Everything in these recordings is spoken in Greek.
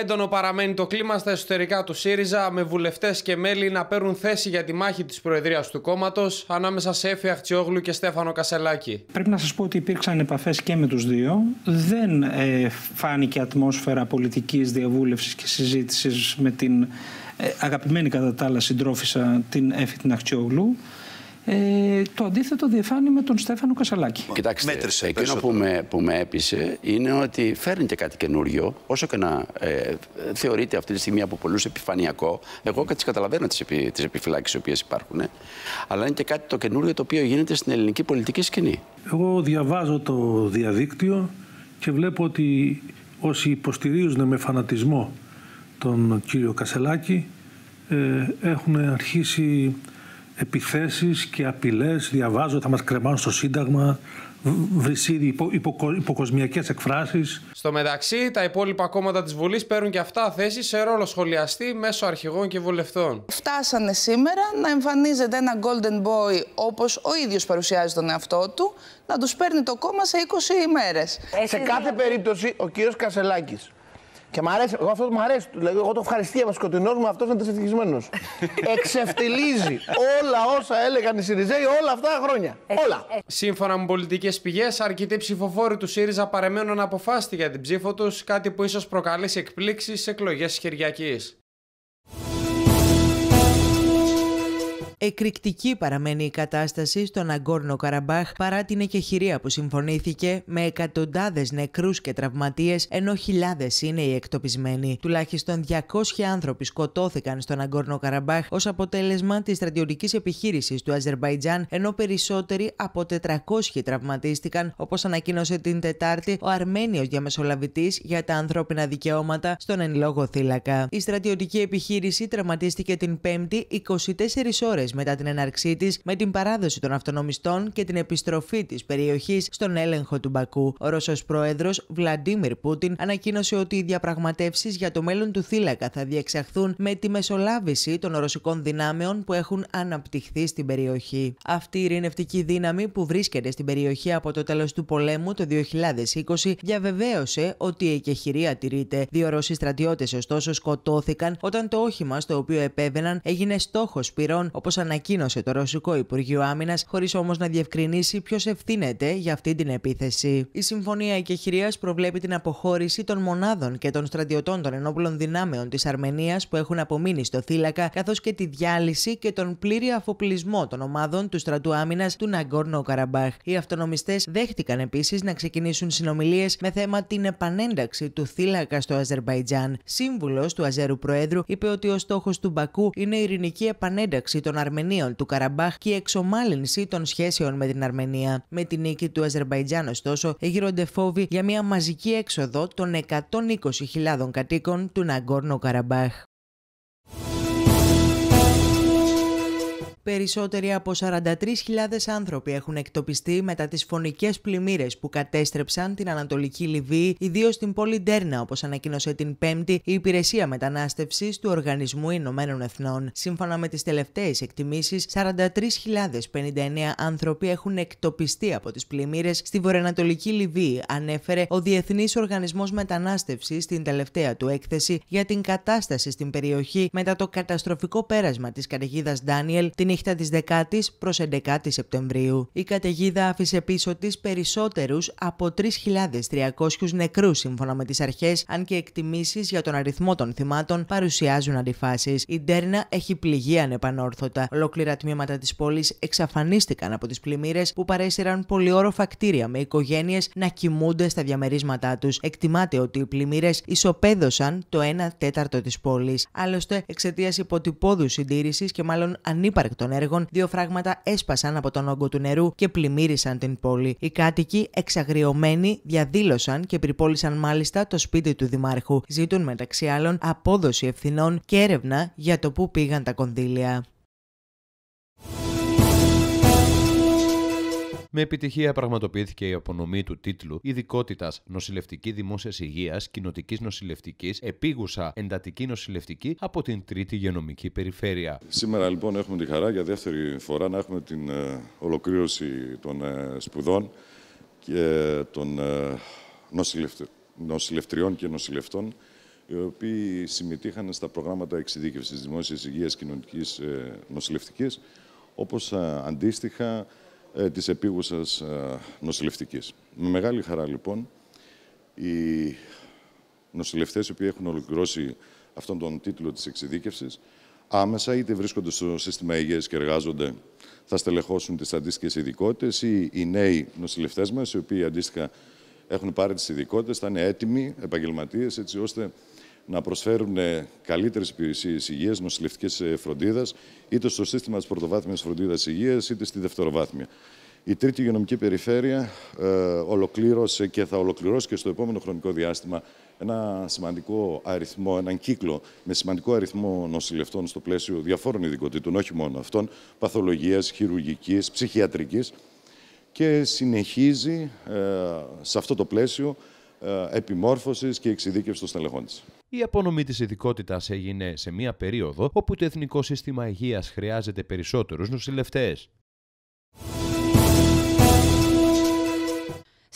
Έντονο παραμένει το κλίμα στα εσωτερικά του ΣΥΡΙΖΑ με βουλευτές και μέλη να παίρνουν θέση για τη μάχη της Προεδρίας του κόμματος ανάμεσα σε Έφη Αχτσιόγλου και Στέφανο Κασελάκη. Πρέπει να σας πω ότι υπήρξαν επαφές και με τους δύο. Δεν ε, φάνηκε ατμόσφαιρα πολιτικής διαβούλευσης και συζήτησης με την ε, αγαπημένη κατά τα άλλα συντρόφισσα την Έφη Αχτσιόγλου. Ε, το αντίθετο διεφάνει με τον Στέφανο Κασαλάκη. Κοιτάξτε, Μέτρησε εκείνο που με, που με έπεισε είναι ότι φέρνει και κάτι καινούριο, όσο και να ε, θεωρείται αυτή τη στιγμή από πολλούς επιφανειακό. Εγώ τι καταλαβαίνω τις επιφυλάξεις οι οποίες υπάρχουν, ε, αλλά είναι και κάτι το καινούριο το οποίο γίνεται στην ελληνική πολιτική σκηνή. Εγώ διαβάζω το διαδίκτυο και βλέπω ότι όσοι υποστηρίζουν με φανατισμό τον κύριο Κασελάκη ε, έχουν αρχίσει επιθέσεις και απειλές, διαβάζω, θα μας κρεμάσουν στο Σύνταγμα, βρυσίδι, υπο, υπο, υποκοσμιακές εκφράσεις. Στο μεταξύ, τα υπόλοιπα κόμματα της Βουλής παίρνουν και αυτά θέση σε ρόλο σχολιαστή μέσω αρχηγών και βουλευτών. Φτάσανε σήμερα να εμφανίζεται ένα golden boy όπως ο ίδιος παρουσιάζει τον εαυτό του, να τους παίρνει το κόμμα σε 20 ημέρες. Σε κάθε περίπτωση, ο κύριος Κασελάκης και μ' αρέσει, εγώ αυτό μου αρέσει. Δηλαδή, εγώ το ευχαριστία μα σκοτεινός μου, αυτός είναι Εξευτελίζει όλα όσα έλεγαν οι Σιριζέοι όλα αυτά τα χρόνια. Ε, όλα. Ε. Σύμφωνα με πολιτικές πηγές, αρκετοί ψηφοφόροι του ΣΥΡΙΖΑ παρεμένουν αποφάσιστοι για την ψήφο τους, κάτι που ίσως προκαλέσει εκπλήξεις σε εκλογές Κυριακής. Εκρηκτική παραμένει η κατάσταση στον Αγκόρνο Καραμπάχ παρά την εκεχηρία που συμφωνήθηκε με εκατοντάδες νεκρούς και τραυματίες, ενώ χιλιάδες είναι οι εκτοπισμένοι. Τουλάχιστον 200 άνθρωποι σκοτώθηκαν στον Αγκόρνο Καραμπάχ ως αποτέλεσμα της στρατιωτικής επιχείρησης του Αζερβαϊτζάν, ενώ περισσότεροι από 400 τραυματίστηκαν, όπως ανακοίνωσε την Τετάρτη ο Αρμένιος διαμεσολαβητής για τα ανθρώπινα δικαιώματα στον εν λόγω θύλακα. Η στρατιωτική επιχείρηση τραυματίστηκε την Πέμπτη 24 ώρε μετά την έναρξή της με την παράδοση των αυτονομιστών και την επιστροφή της περιοχής στον έλεγχο του Μπακού. Ο Ρώσος πρόεδρος Βλαντίμιρ Πούτιν ανακοίνωσε ότι οι διαπραγματεύσεις για το μέλλον του θύλακα θα διεξαχθούν με τη μεσολάβηση των ρωσικών δυνάμεων που έχουν αναπτυχθεί στην περιοχή. Αυτή η ειρηνευτική δύναμη που βρίσκεται στην περιοχή από το τέλος του πολέμου το 2020 διαβεβαίωσε ότι η εκεχηρία τηρείται. Δύο Ρώσοι στρατιώτες, ωστόσο, σκοτώθηκαν όταν το όχημα στο οποίο επέβαιναν έγινε στόχος πυρών, όπως ανακοίνωσε το Ρωσικό Υπουργείο Άμυνας, χωρίς όμως να διευκρινίσει ποιος ευθύνεται για αυτή την επίθεση. Η Συμφωνία Εκεχηρίας προβλέπει την αποχώρηση των μονάδων και των στρατιωτών των ενόπλων δυνάμεων της Αρμενίας που έχουν απομείνει στο θύλακα, καθώς και τη διάλυση και τον πλήρη αφοπλισμό των ομάδων του στρατού άμυνας του Ναγκόρνο Καραμπάχ. Οι αυτονομιστές δέχτηκαν επίσης να ξεκινήσουν συνομιλίες με θέμα την επανένταξη του θύλακα στο Αζερβαϊτζάν. Σύμβουλος του Αζέρου Προέδρου είπε ότι ο στόχος του Μπακού είναι η ειρηνική επανένταξη των Αρμενίων του Καραμπάχ και η εξομάλυνση των σχέσεων με την Αρμενία. Με την νίκη του Αζερβαϊτζάν, ωστόσο, γύρονται φόβοι για μια μαζική έξοδο των 120.000 κατοίκων του Ναγκόρνο Καραμπάχ. Περισσότεροι από 43.000 άνθρωποι έχουν εκτοπιστεί μετά τις φωνικές πλημμύρες που κατέστρεψαν την Ανατολική Λιβύη, ιδίως στην πόλη Ντέρνα, όπως ανακοίνωσε την Πέμπτη η Υπηρεσία μετανάστευσης του Οργανισμού Ηνωμένων Εθνών. Σύμφωνα με τις τελευταίες εκτιμήσεις 43.059 άνθρωποι έχουν εκτοπιστεί από τις πλημμύρες στη Βορειοανατολική Λιβύη, ανέφερε ο διεθνής Οργανισμός μετανάστευσης στην τελευταία του έκθεση για την κατάσταση στην περιοχή μετά το καταστροφικό πέρασμα της καταιγίδας Ντάνιελ την νύχτα της 10ης προς 11η Σεπτεμβρίου. Η καταιγίδα άφησε πίσω της περισσότερους από 3.300 νεκρούς σύμφωνα με τις αρχές, αν και εκτιμήσεις για τον αριθμό των θυμάτων παρουσιάζουν αντιφάσεις. Η Ντέρνα έχει πληγεί ανεπανόρθωτα. Ολόκληρα τμήματα της πόλης εξαφανίστηκαν από τις πλημμύρες που παρέσυραν πολυόροφα κτίρια με οικογένειες να κοιμούνται στα διαμερίσματά τους. Εκτιμάται ότι οι πλημμύρες ισοπαίδωσαν το 1 τέταρτο της πόλης. Άλλωστε, εξαιτίας υποτυπώδους συντήρησης και μάλλον ανύπαρκτων των έργων, δύο φράγματα έσπασαν από τον όγκο του νερού και πλημμύρισαν την πόλη. Οι κάτοικοι, εξαγριωμένοι, διαδήλωσαν και πυρπόλησαν μάλιστα το σπίτι του Δημάρχου. Ζήτουν μεταξύ άλλων απόδοση ευθυνών και έρευνα για το πού πήγαν τα κονδύλια. Με επιτυχία πραγματοποιήθηκε η απονομή του τίτλου Ειδικότητας Νοσηλευτική Δημόσια Υγείας, Κοινοτικής Νοσηλευτικής, Επίγουσα Εντατική Νοσηλευτική από την Τρίτη Γενομική Περιφέρεια. Σήμερα λοιπόν έχουμε τη χαρά για δεύτερη φορά να έχουμε την ε, ολοκλήρωση των ε, σπουδών και των ε, νοσηλευτριών και νοσηλευτών οι οποίοι συμμετείχαν στα προγράμματα εξειδίκευσης δημόσιας υγείας κοινωνικής νοσηλευτικής, όπως αντίστοιχα ε, της επίγουσας ε, νοσηλευτικής. Με μεγάλη χαρά λοιπόν, οι νοσηλευτές οι οποίοι έχουν ολοκληρώσει αυτόν τον τίτλο της εξειδίκευσης, άμεσα είτε βρίσκονται στο σύστημα υγείας και εργάζονται, θα στελεχώσουν τις αντίστοιχες ειδικότητες ή οι νέοι νοσηλευτές μας, οι οποίοι αντίστοιχα έχουν πάρει τις ειδικότητες, θα είναι έτοιμοι επαγγελματίες, έτσι ώστε να προσφέρουν καλύτερες υπηρεσίες υγείας, νοσηλευτικές ε, φροντίδας, είτε στο σύστημα της πρωτοβάθμιας φροντίδας υγείας, είτε στη δευτεροβάθμια. Η τρίτη υγειονομική περιφέρεια ε, ολοκλήρωσε και θα ολοκληρώσει και στο επόμενο χρονικό διάστημα ένα σημαντικό αριθμό, έναν κύκλο με σημαντικό αριθμό νοσηλευτών στο πλαίσιο διαφόρων ειδικοτήτων, όχι μόνο αυτών, παθολογίας, χειρουργικής, ψυχιατρικής και συνεχίζει ε, σε αυτό το πλαίσιο ε, και εξειδίκευσης των στελεχών της. Η απονομή της ειδικότητας έγινε σε μια περίοδο όπου το Εθνικό Σύστημα Υγείας χρειάζεται περισσότερους νοσηλευτές.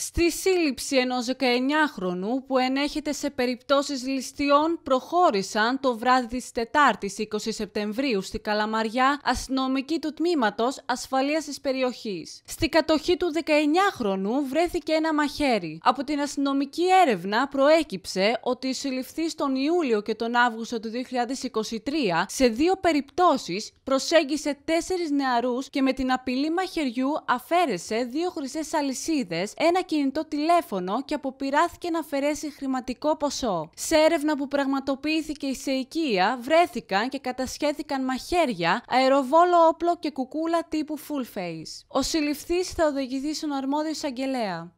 στη σύλληψη ενός 19χρονου που ενέχεται σε περιπτώσεις ληστείων προχώρησαν το βράδυ της Τετάρτης 20 Σεπτεμβρίου στη Καλαμαριά αστυνομική του τμήματος ασφαλείας της περιοχής. Στη κατοχή του 19χρονου βρέθηκε ένα μαχαίρι. Από την αστυνομική έρευνα προέκυψε ότι η συλληφθή τον Ιούλιο και τον Αύγουστο του 2023 σε δύο περιπτώσεις προσέγγισε τέσσερις νεαρούς και με την απειλή μαχαιριού αφαίρεσε δύο χρυσές αλυσίδες, ένα κινητό τηλέφωνο και αποπειράθηκε να αφαιρέσει χρηματικό ποσό. Σε έρευνα που πραγματοποιήθηκε σε οικία, βρέθηκαν και κατασχέθηκαν μαχαίρια, αεροβόλο όπλο και κουκούλα τύπου full face. Ο συλληφθής θα οδηγηθεί στον αρμόδιο εισαγγελέα.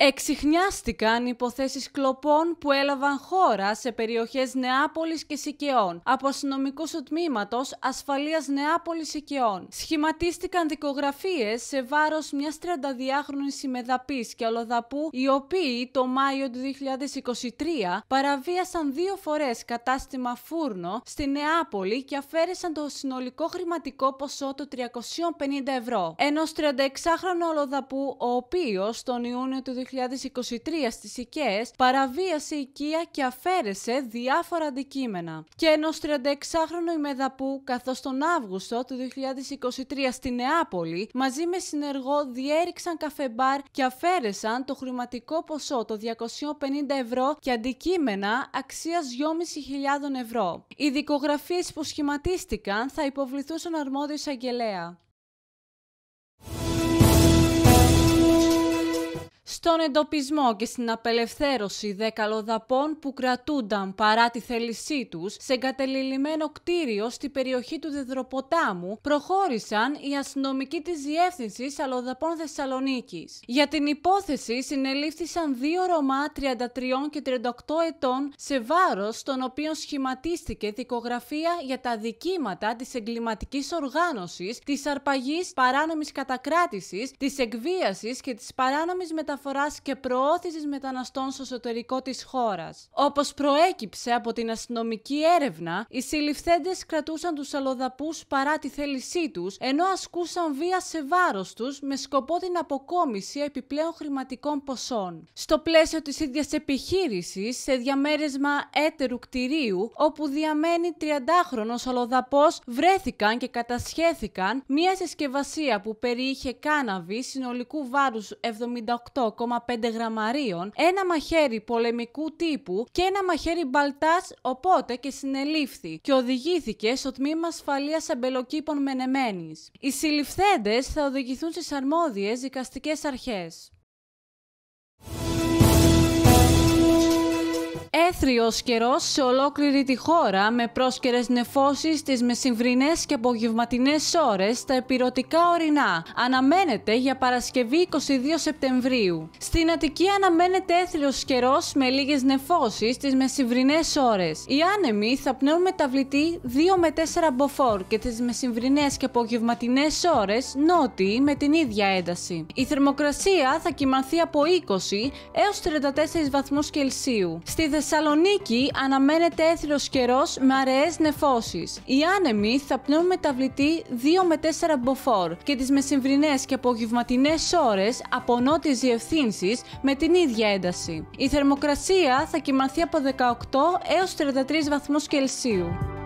Εξηχνιάστηκαν υποθέσεις κλοπών που έλαβαν χώρα σε περιοχές νεάπολης και Σικαιών από αστυνομικούς του τμήματο ασφαλείας Νεάπολης Σικαιών. Σχηματίστηκαν δικογραφίες σε βάρος μιας 32χρονης ημεδαπής και ολοδαπού οι οποίοι το Μάιο του 2023 παραβίασαν δύο φορές κατάστημα φούρνο στη Νεάπολη και αφαίρεσαν το συνολικό χρηματικό ποσό του 350 ευρω ενο Ενός 36χρονο ολοδαπού ο οποίος τον Ιούνιο του 2023 2023 στις οικές παραβίασε οικία και αφαίρεσε διάφορα αντικείμενα. Και ενός η ημεδαπού, καθώς τον Αύγουστο του 2023 στη Νεάπολη, μαζί με συνεργό διέριξαν διέριξαν μπαρ και αφαίρεσαν το χρηματικό ποσό το 250 ευρώ και αντικείμενα αξίας 2.500 ευρώ. Οι δικογραφίες που σχηματίστηκαν θα υποβληθούν στον αρμόδιο εισαγγελέα. στον εντοπισμό και στην απελευθέρωση δεκαλοδαπών λοδαπών που κρατούνταν παρά τη θέλησή τους σε εγκατελειμμένο κτίριο στη περιοχή του Δεδροποτάμου προχώρησαν οι αστυνομικοί της Διεύθυνσης Αλοδαπών Θεσσαλονίκης. Για την υπόθεση συνελήφθησαν δύο Ρωμά 33 και 38 ετών σε βάρος των οποίων σχηματίστηκε δικογραφία για τα δικήματα της εγκληματικής οργάνωσης, της αρπαγής παράνομης κατακράτησης, της εκβίασης και της παράνομης μεταφοράς και προώθησης μεταναστών στο εσωτερικό της χώρας. Όπως προέκυψε από την αστυνομική έρευνα, οι συλληφθέντες κρατούσαν τους αλλοδαπούς παρά τη θέλησή τους, ενώ ασκούσαν βία σε βάρος τους με σκοπό την αποκόμιση επιπλέον χρηματικών ποσών. Στο πλαίσιο της ίδιας επιχείρησης, σε διαμέρισμα έτερου κτηρίου, όπου διαμένει 30χρονος αλλοδαπός, βρέθηκαν και κατασχέθηκαν μια συσκευασία που περιείχε κάναβη συνολικού βάρους 78 5 γραμμαρίων, ένα μαχαίρι πολεμικού τύπου και ένα μαχαίρι μπαλτάς, οπότε και συνελήφθη και οδηγήθηκε στο τμήμα ασφαλείας αμπελοκήπων Μενεμένης. Οι συλληφθέντες θα οδηγηθούν στις αρμόδιες δικαστικές αρχές. Έθριος καιρός σε ολόκληρη τη χώρα με πρόσκαιρες νεφώσεις στι μεσημβρινές και απογευματινές ώρες στα επιρωτικά ορεινά. Αναμένεται για Παρασκευή 22 Σεπτεμβρίου. Στην Αττική αναμένεται έθριος καιρός με λίγες νεφώσεις στι μεσημβρινές ώρες. Οι άνεμοι θα πνέουν μεταβλητή 2 με 4 μποφόρ και τις μεσημβρινές και απογευματινές ώρες νότιοι με την ίδια ένταση. Η θερμοκρασία θα κοιμαθεί από 20 έω 34 βαθμούς Κελσίου. Στη Θεσσαλονίκη αναμένεται έθριος καιρός με αραιές νεφώσεις. Οι άνεμοι θα πνέουν μεταβλητή 2 με 4 μποφόρ και τις μεσημβρινές και απογευματινές ώρες από νότιες διευθύνσεις με την ίδια ένταση. Η θερμοκρασία θα κοιμαθεί από 18 έως 33 βαθμούς Κελσίου.